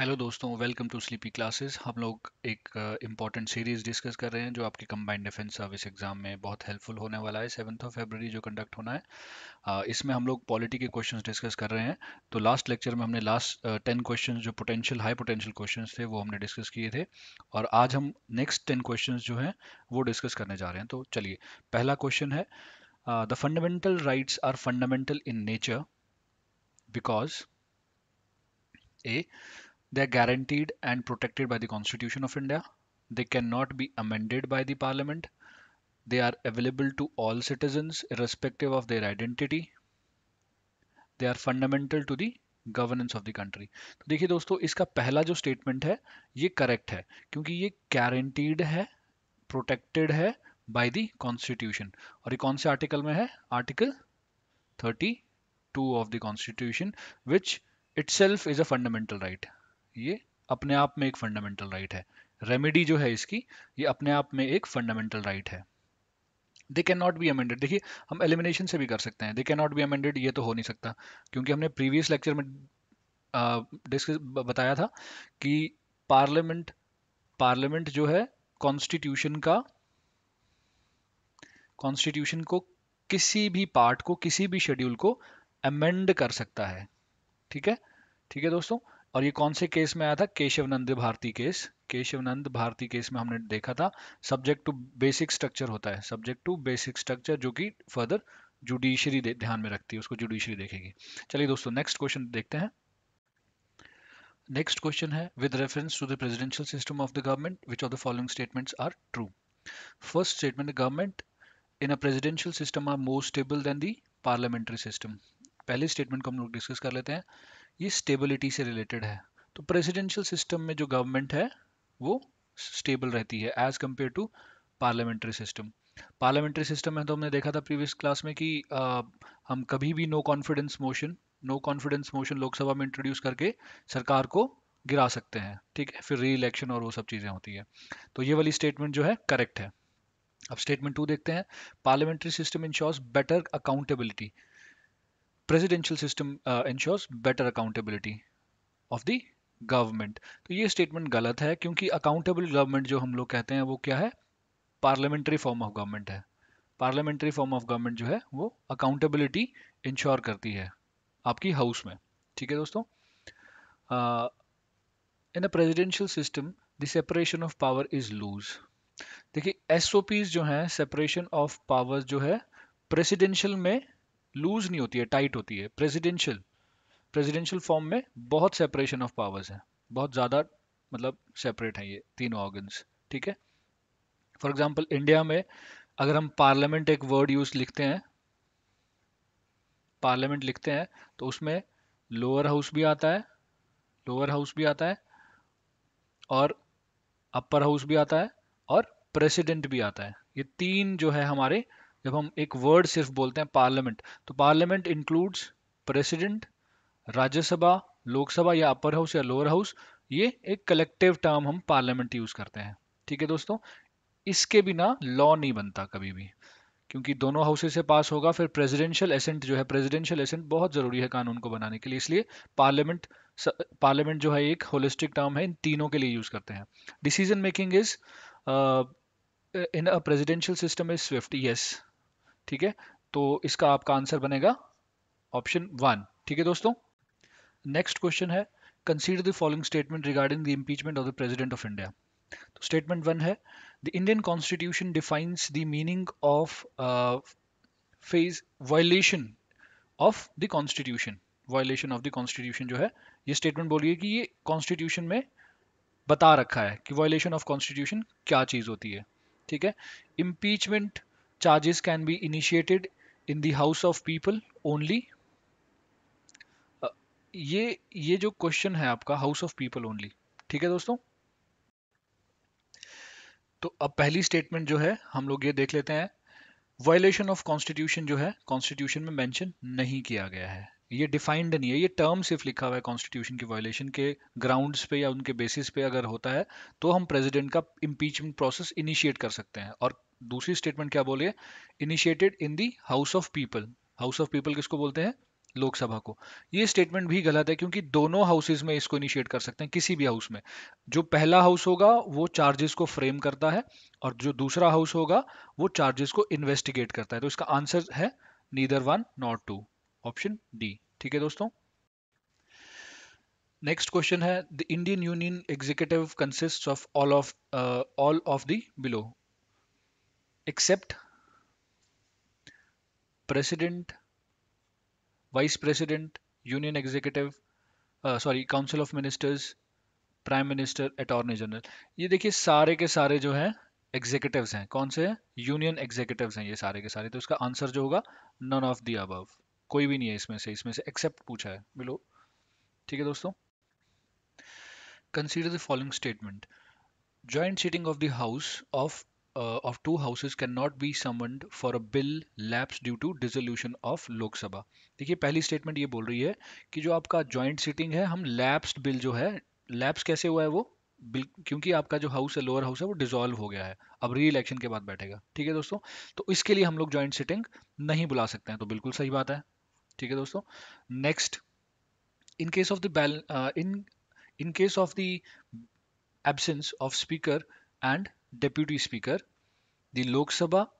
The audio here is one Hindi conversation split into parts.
हेलो दोस्तों वेलकम टू स्लीपी क्लासेस हम लोग एक इम्पॉर्टेंट सीरीज़ डिस्कस कर रहे हैं जो आपके कंबाइंड डिफेंस सर्विस एग्जाम में बहुत हेल्पफुल होने वाला है सेवन्थ ऑफ फेबररी जो कंडक्ट होना है uh, इसमें हम लोग पॉलिटी के क्वेश्चंस डिस्कस कर रहे हैं तो लास्ट लेक्चर में हमने लास्ट टेन क्वेश्चन जो पोटेंशियल हाई पोटेंशियल क्वेश्चन थे वो हमने डिस्कस किए थे और आज हम नेक्स्ट टेन क्वेश्चन जो हैं वो डिस्कस करने जा रहे हैं तो चलिए पहला क्वेश्चन है the fundamental rights are fundamental in nature because a They are guaranteed and protected by the Constitution of India. They cannot be amended by the Parliament. They are available to all citizens irrespective of their identity. They are fundamental to the governance of the country तो देखिए दोस्तों इसका पहला जो स्टेटमेंट है ये करेक्ट है क्योंकि ये गारंटीड है प्रोटेक्टेड है बाय द कॉन्स्टिट्यूशन और ये कौन से आर्टिकल में है article 32 of the constitution which it is a fundamental right ये अपने आप में एक फंडामेंटल राइट है रेमेडी जो है इसकी ये अपने आप में एक फंडामेंटल राइट है they cannot be amended देखिए हम एलिमिनेशन से भी कर सकते हैं they cannot be amended ये तो हो नहीं सकता क्योंकि हमने प्रीवियस लेक्चर में डिस्कस बताया था कि पार्लियामेंट पार्लियामेंट जो है कॉन्स्टिट्यूशन का कॉन्स्टिट्यूशन को किसी भी पार्ट को किसी भी शेड्यूल को अमेंड कर सकता है ठीक है ठीक है दोस्तों और ये कौन से केस में आया था नंद भारती केस नंद भारती केस में हमने देखा था सब्जेक्ट टू बेसिक स्ट्रक्चर होता है सब्जेक्ट टू बेसिक स्ट्रक्चर जो कि फर्दर जुडिशरी ध्यान में रखती है उसको जुडिशरी देखेगी चलिए दोस्तों नेक्स्ट क्वेश्चन देखते हैं नेक्स्ट क्वेश्चन है with reference to the presidential system of the government which of the following statements are true first statement government in a presidential system are more stable than the parliamentary system पहले स्टेटमेंट को हम लोग डिस्कस कर लेते हैं ये स्टेबिलिटी से रिलेटेड है तो प्रेसिडेंशियल सिस्टम में जो गवर्नमेंट है वो स्टेबल रहती है as compare to parliamentary system parliamentary system में तो हमने देखा था प्रीवियस क्लास में कि आ, हम कभी भी no confidence motion no confidence motion Lok Sabha में इंट्रोड्यूस करके सरकार को गिरा सकते हैं ठीक है फिर री इलेक्शन और वो सब चीज़ें होती है तो ये वाली स्टेटमेंट जो है करेक्ट है अब स्टेटमेंट टू देखते हैं parliamentary system ensures better accountability presidential system ensures better accountability of the government तो ये स्टेटमेंट गलत है क्योंकि अकाउंटेबल गवर्नमेंट जो हम लोग कहते हैं वो क्या है पार्लियामेंट्री फॉर्म ऑफ गवर्नमेंट है पार्लियामेंट्री फॉर्म ऑफ गवर्नमेंट जो है वो अकाउंटेबिलिटी इंश्योर करती है आपकी हाउस में ठीक है दोस्तों in the presidential system the separation of power is loose देखिए एस जो हैं सेपरेशन ऑफ पावर्स जो है प्रेसिडेंशियल में लूज नहीं होती है टाइट होती है प्रेजिडेंशियल प्रेजिडेंशियल फॉर्म में बहुत सेपरेशन ऑफ पावर्स है बहुत ज़्यादा मतलब सेपरेट हैं ये तीन ऑर्गन्स ठीक है फॉर एग्जाम्पल इंडिया में अगर हम पार्लियामेंट एक वर्ड यूज लिखते हैं पार्लियामेंट लिखते हैं तो उसमें लोअर हाउस भी आता है लोअर हाउस भी आता है और अपर हाउस भी आता है और प्रेसिडेंट भी आता है ये तीन जो है हमारे जब हम एक वर्ड सिर्फ बोलते हैं पार्लियामेंट तो parliament includes president Rajya Sabha Lok Sabha या अपर हाउस या लोअर हाउस ये एक कलेक्टिव टर्म हम पार्लियामेंट यूज़ करते हैं ठीक है दोस्तों इसके बिना लॉ नहीं बनता कभी भी क्योंकि दोनों हाउसेज से पास होगा फिर प्रेसिडेंशियल एसेंट जो है प्रेसिडेंशियल एसेंट बहुत ज़रूरी है कानून को बनाने के लिए इसलिए पार्लियामेंट पार्लियामेंट जो है एक होलिस्टिक टर्म है इन तीनों के लिए यूज़ करते हैं decision making is in a presidential system is swift yes ठीक है तो इसका आपका आंसर बनेगा ऑप्शन वन ठीक है दोस्तों नेक्स्ट क्वेश्चन है consider the following statement regarding the impeachment of the president of India तो स्टेटमेंट वन है the Indian constitution defines the meaning of phrase violation of the constitution violation of the constitution जो है ये स्टेटमेंट बोलिए कि ये कॉन्स्टिट्यूशन में बता रखा है कि वायोलेशन ऑफ कॉन्स्टिट्यूशन क्या चीज़ होती है ठीक है impeachment Charges can be initiated in the house of people only. ये ये जो क्वेश्चन है आपका हाउस ऑफ पीपल ओनली ठीक है दोस्तों तो अब पहली स्टेटमेंट जो है हम लोग ये देख लेते हैं वायलेशन ऑफ कॉन्स्टिट्यूशन जो है कॉन्स्टिट्यूशन में मेंशन नहीं किया गया है ये डिफाइंड नहीं है ये टर्म सिर्फ लिखा हुआ है कॉन्स्टिट्यूशन के वायलेशन के ग्राउंड्स पे या उनके बेसिस पे अगर होता है तो हम प्रेसिडेंट का इम्पीचमेंट प्रोसेस इनिशिएट कर सकते हैं और दूसरी स्टेटमेंट क्या बोलिए initiated in the house of people house of people किसको बोलते हैं लोकसभा को ये स्टेटमेंट भी गलत है क्योंकि दोनों हाउसेज में इसको इनिशिएट कर सकते हैं किसी भी हाउस में जो पहला हाउस होगा वो चार्जेस को फ्रेम करता है और जो दूसरा हाउस होगा वो चार्जेस को इन्वेस्टिगेट करता है तो इसका आंसर है neither one not two option D ठीक है दोस्तों नेक्स्ट क्वेश्चन है the Indian union executive consist of all of all of the below except president vice president union executive sorry council of ministers prime minister attorney general ये देखिए सारे के सारे जो है एग्जीक्यूटिव्स हैं कौन से हैं यूनियन एग्जीक्यूटिव्स हैं ये सारे के सारे तो इसका आंसर जो होगा नन ऑफ दी अबव कोई भी नहीं है इसमें से इसमें से एक्सेप्ट पूछा है बिलो ठीक है दोस्तों consider the following statement joint sitting of the house of uh, of two houses cannot be summoned for a bill lapse due to dissolution of Lok Sabha. देखिए पहली स्टेटमेंट ये बोल रही है कि जो आपका जॉइंट सिटिंग है हम लैप्स्ड बिल जो है लैप्स कैसे हुआ है वो बिल क्योंकि आपका जो हाउस है लोअर हाउस है वो डिजोल्व हो गया है अब री इलेक्शन के बाद बैठेगा ठीक है दोस्तों तो इसके लिए हम लोग ज्वाइंट सिटिंग नहीं बुला सकते हैं तो बिल्कुल सही बात है ठीक है दोस्तों next in case of the in in case of the absence of speaker and Deputy Speaker. The Lok Sabha,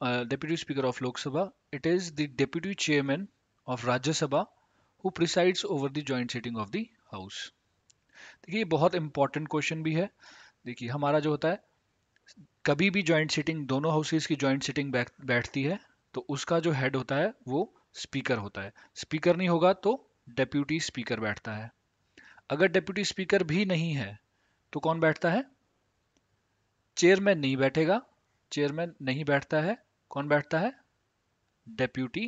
uh, Deputy Speaker of Lok Sabha, it is the Deputy Chairman of Rajya Sabha who presides over the joint sitting of the House. देखिए ये बहुत इंपॉर्टेंट क्वेश्चन भी है देखिए हमारा जो होता है कभी भी जॉइंट सिटिंग दोनों हाउसेज की जॉइंट सिटिंग बैठती है तो उसका जो हेड होता है वो स्पीकर होता है स्पीकर नहीं होगा तो डेप्यूटी स्पीकर बैठता है अगर डेप्यूटी स्पीकर भी नहीं है तो कौन बैठता है चेयरमैन नहीं बैठेगा चेयरमैन नहीं बैठता है कौन बैठता है डेप्यूटी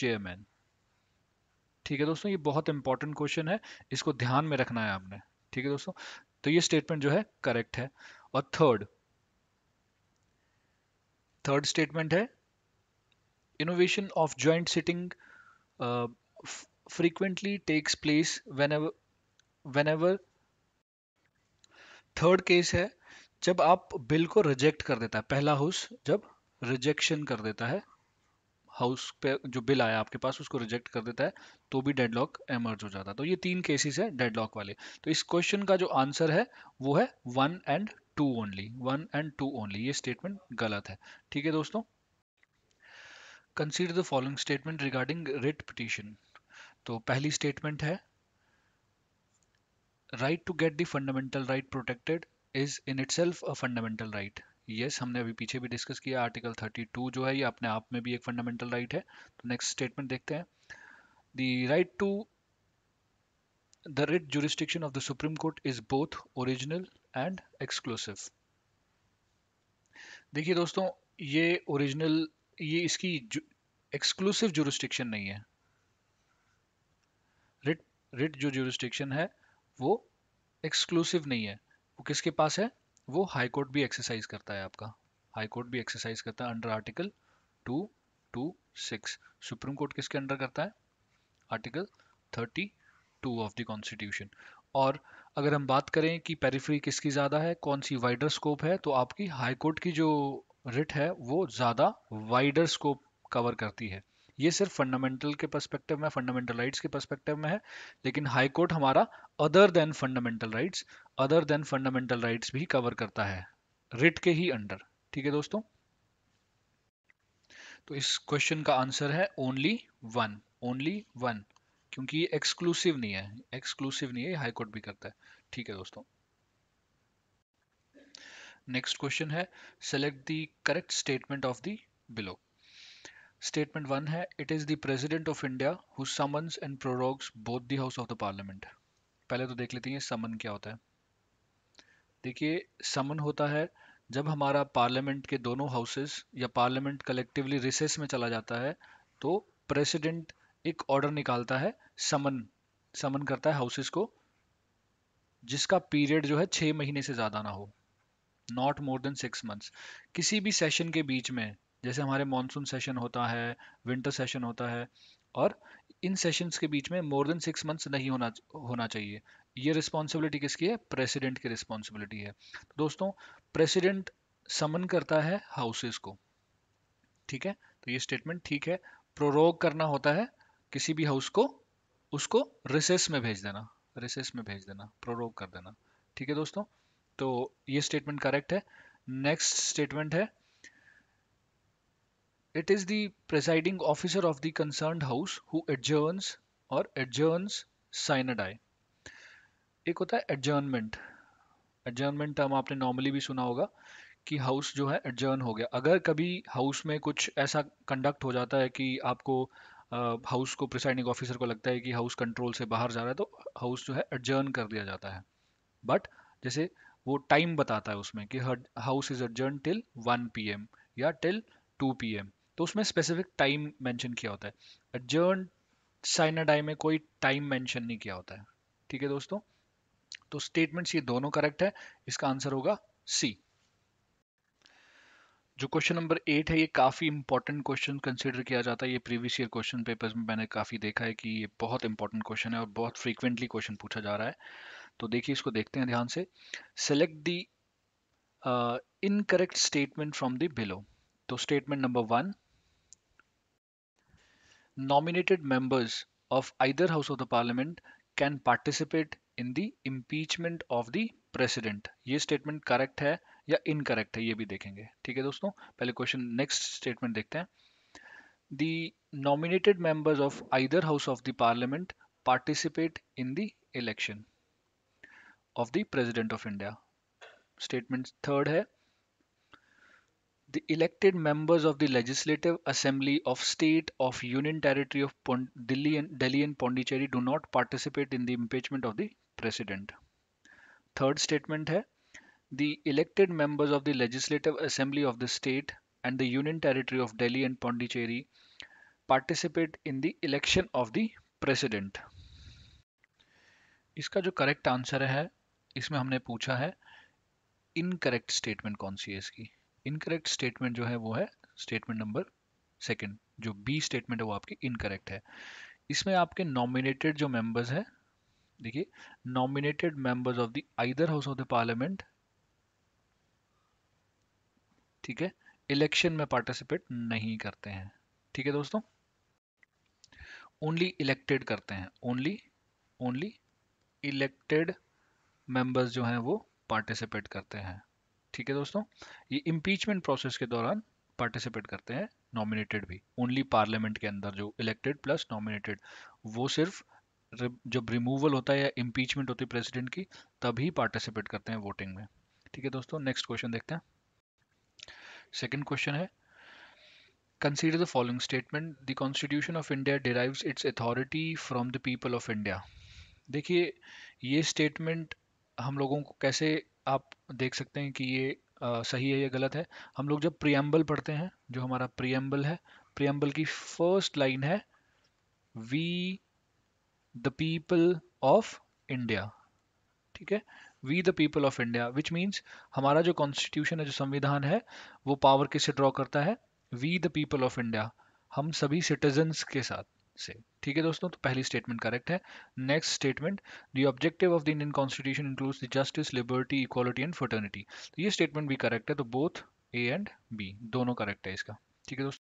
चेयरमैन ठीक है दोस्तों ये बहुत इंपॉर्टेंट क्वेश्चन है इसको ध्यान में रखना है आपने ठीक है दोस्तों तो ये स्टेटमेंट जो है करेक्ट है और थर्ड थर्ड स्टेटमेंट है innovation of joint sitting frequently takes place whenever whenever third case है जब आप बिल को रिजेक्ट कर देता है पहला हाउस जब रिजेक्शन कर देता है हाउस पे जो बिल आया आपके पास उसको रिजेक्ट कर देता है तो भी डेडलॉक एमर्ज हो जाता है तो ये तीन केसेस है डेडलॉक वाले तो इस क्वेश्चन का जो आंसर है वो है one and two only one and two only ये स्टेटमेंट गलत है ठीक है दोस्तों consider the following statement regarding writ petition तो पहली स्टेटमेंट है right to get the fundamental right protected is in it a fundamental right yes हमने अभी पीछे भी डिस्कस किया आर्टिकल 32 जो है ये अपने आप में भी एक फंडामेंटल राइट है तो नेक्स्ट स्टेटमेंट देखते हैं the right to the writ jurisdiction of the supreme court is both original and exclusive देखिए दोस्तों ये ओरिजिनल ये इसकी एक्सक्लूसिव जुरिस्टिक्शन नहीं है रिट रिट जो जुरिस्टिक्शन है वो एक्सक्लूसिव नहीं है वो किसके पास है वो हाई कोर्ट भी एक्सरसाइज करता है आपका हाई कोर्ट भी एक्सरसाइज करता है under article two two six supreme court किसके अंडर करता है article thirty two of the constitution और अगर हम बात करें कि पेरीफ्री किसकी ज़्यादा है कौन सी वाइडर स्कोप है तो आपकी हाई कोर्ट की जो रिट है वो ज़्यादा वाइडर स्कोप कवर करती है ये सिर्फ फंडामेंटल के पर्सपेक्टिव में फंडामेंटल राइट्स के पर्सपेक्टिव में है लेकिन हाई कोर्ट हमारा other than fundamental rights other than fundamental rights भी कवर करता है रिट के ही अंडर ठीक है दोस्तों तो इस क्वेश्चन का आंसर है ओनली वन ओनली वन क्योंकि ये एक्सक्लूसिव नहीं है एक्सक्लूसिव नहीं है हाई हाईकोर्ट भी करता है ठीक है दोस्तों नेक्स्ट क्वेश्चन है select the correct statement of the below statement one है it is the president of India who summons and prorogues both the house of the parliament पहले तो देख लेते हैं समन क्या होता है देखिए समन होता है जब हमारा पार्लियामेंट के दोनों हाउसेस या पार्लियामेंट कलेक्टिवली रिसेस में चला जाता है तो प्रेसिडेंट एक ऑर्डर निकालता है समन समन करता है हाउसेस को जिसका पीरियड जो है छः महीने से ज़्यादा ना हो not more than six months किसी भी सेशन के बीच में जैसे हमारे मानसून सेशन होता है विंटर सेशन होता है और इन सेशंस के बीच में मोर देन सिक्स मंथ्स नहीं होना होना चाहिए ये रिस्पॉन्सिबिलिटी किसकी है प्रेसिडेंट की रिस्पॉन्सिबिलिटी है तो दोस्तों प्रेसिडेंट समन करता है हाउसेस को ठीक है तो ये स्टेटमेंट ठीक है प्रोरोग करना होता है किसी भी हाउस को उसको रिसेस में भेज देना रिसेस में भेज देना प्रोरोग कर देना ठीक है दोस्तों तो ये स्टेटमेंट करेक्ट है नेक्स्ट स्टेटमेंट है It is the presiding officer of the concerned house who adjourns or adjourns sine die एक होता है एडजर्नमेंट एडजर्नमेंट टर्म आपने नॉर्मली भी सुना होगा कि हाउस जो है एडजर्न हो गया अगर कभी हाउस में कुछ ऐसा कंडक्ट हो जाता है कि आपको हाउस को प्रिसाइडिंग ऑफिसर को लगता है कि हाउस कंट्रोल से बाहर जा रहा है तो हाउस जो है एडजर्न कर दिया जाता है बट जैसे वो टाइम बताता है उसमें कि house is adjourn till 1 PM या टिल 2 पीएम तो उसमें स्पेसिफिक टाइम मेंशन किया होता है एडजर्न साइनाडाई में कोई टाइम मेंशन नहीं किया होता है ठीक है दोस्तों तो स्टेटमेंट्स ये दोनों करेक्ट है इसका आंसर होगा सी जो क्वेश्चन नंबर एट है ये काफ़ी इंपॉर्टेंट क्वेश्चन कंसिडर किया जाता है ये प्रीवियस ईयर क्वेश्चन पेपर्स में मैंने काफ़ी देखा है कि ये बहुत इंपॉर्टेंट क्वेश्चन है और बहुत फ्रीक्वेंटली क्वेश्चन पूछा जा रहा है तो देखिए इसको देखते हैं ध्यान से select the incorrect statement from the below तो statement number one nominated members of either house of the parliament can participate in the impeachment of the president ये स्टेटमेंट करेक्ट है या इनकरेक्ट है ये भी देखेंगे ठीक है दोस्तों पहले क्वेश्चन नेक्स्ट स्टेटमेंट देखते हैं the nominated members of either house of the parliament participate in the election of the president of India statement third है the elected members of the Legislative Assembly of State of Union Territory of Pond- Delhi, and, Delhi and Pondicherry do not participate in the impeachment of the President. Third statement hai The elected members of the Legislative Assembly of the State and the Union Territory of Delhi and Pondicherry participate in the election of the President. इसका जो करेक्ट आंसर है इसमें हमने पूछा है इनकरेक्ट स्टेटमेंट कौन सी है इसकी इनकरेक्ट स्टेटमेंट जो है वो है स्टेटमेंट नंबर सेकेंड जो बी स्टेटमेंट है वो आपकी इनकरेक्ट है इसमें आपके नॉमिनेटेड जो मेंबर्स हैं देखिए nominated members of the either house of the parliament ठीक है इलेक्शन में पार्टिसिपेट नहीं करते हैं ठीक है दोस्तों ओनली इलेक्टेड करते हैं ओनली ओनली इलेक्टेड मेंबर्स जो हैं वो पार्टिसिपेट करते हैं ठीक है दोस्तों ये इम्पीचमेंट प्रोसेस के दौरान पार्टिसिपेट करते हैं नॉमिनेटेड भी ओनली पार्लियामेंट के अंदर जो इलेक्टेड प्लस नॉमिनेटेड वो सिर्फ जब रिमूवल होता है या इम्पीचमेंट होती है प्रेसिडेंट की तभी पार्टिसिपेट करते हैं वोटिंग में ठीक है दोस्तों नेक्स्ट क्वेश्चन देखते हैं सेकेंड क्वेश्चन है consider the following statement the constitution of India derive its authority from the people of India देखिए ये स्टेटमेंट हम लोगों को कैसे आप देख सकते हैं कि ये आ, सही है या गलत है हम लोग जब प्रियम्बल पढ़ते हैं जो हमारा प्रियम्बल है प्रियम्बल की फर्स्ट लाइन है we the people of India ठीक है we the people of India which means हमारा जो कॉन्स्टिट्यूशन है जो संविधान है वो पावर किससे ड्रॉ करता है we the people of India हम सभी सिटीजन्स के साथ से ठीक है दोस्तों तो पहली स्टेटमेंट करेक्ट है next statement the objective of the Indian constitution includes the justice liberty equality and fraternity तो ये स्टेटमेंट भी करेक्ट है तो बोथ ए एंड बी दोनों करेक्ट है इसका ठीक है दोस्तों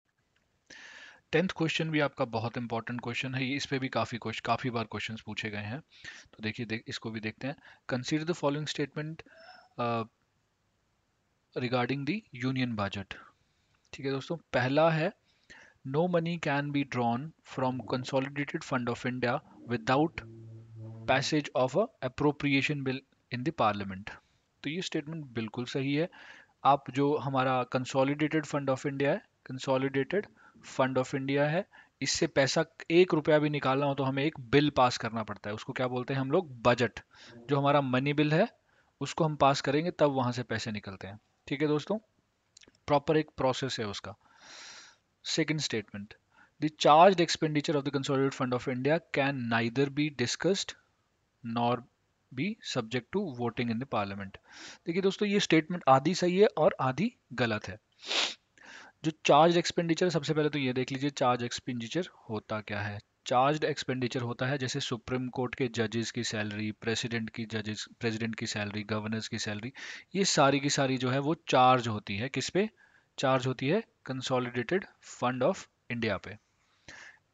टेंथ क्वेश्चन भी आपका बहुत इंपॉर्टेंट क्वेश्चन है इस पे भी काफ़ी क्वेश्चन काफ़ी बार क्वेश्चन पूछे गए हैं तो देखिए देख, इसको भी देखते हैं consider the following statement regarding the union budget ठीक है दोस्तों पहला है No money can be drawn from Consolidated Fund of India without passage of a appropriation bill in the parliament. तो ye statement bilkul sahi hai aap jo hamara consolidated fund of india hai consolidated fund of india hai इससे पैसा एक रुपया भी निकालना हो तो हमें एक बिल पास करना पड़ता है उसको क्या बोलते हैं हम लोग बजट जो हमारा मनी बिल है उसको हम पास करेंगे तब वहां से पैसे निकलते हैं ठीक है दोस्तों प्रॉपर एक प्रोसेस है उसका Second statement. The charged expenditure of the Consolidated Fund of India can neither be discussed nor be subject to voting in the parliament. देखिए दोस्तों ये स्टेटमेंट आधी सही है और आधी गलत है जो चार्ज एक्सपेंडिचर सबसे पहले तो ये देख लीजिए चार्ज एक्सपेंडिचर होता क्या है चार्ज एक्सपेंडिचर होता है जैसे सुप्रीम कोर्ट के जजेस की सैलरी प्रेसिडेंट की जजेस प्रेसिडेंट की सैलरी गवर्नर्स की सैलरी ये सारी की सारी जो है वो चार्ज होती है किस पे चार्ज होती है कंसोलिडेटेड फंड ऑफ इंडिया पे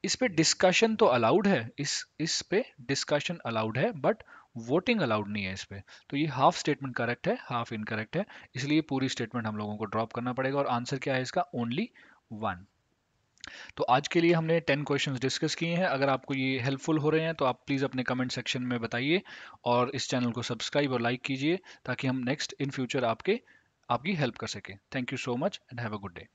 इस पे डिस्कशन तो अलाउड है इस इस पे डिस्कशन अलाउड है बट वोटिंग अलाउड नहीं है इस पे तो ये हाफ स्टेटमेंट करेक्ट है हाफ इनकरेक्ट है इसलिए पूरी स्टेटमेंट हम लोगों को ड्रॉप करना पड़ेगा और आंसर क्या है इसका ओनली वन तो आज के लिए हमने टेन क्वेश्चंस डिस्कस किए हैं अगर आपको ये हेल्पफुल हो रहे हैं तो आप प्लीज़ अपने कमेंट सेक्शन में बताइए और इस चैनल को सब्सक्राइब और लाइक कीजिए ताकि हम नेक्स्ट इन फ्यूचर आपके आपकी हेल्प कर सके thank you so much and have a good day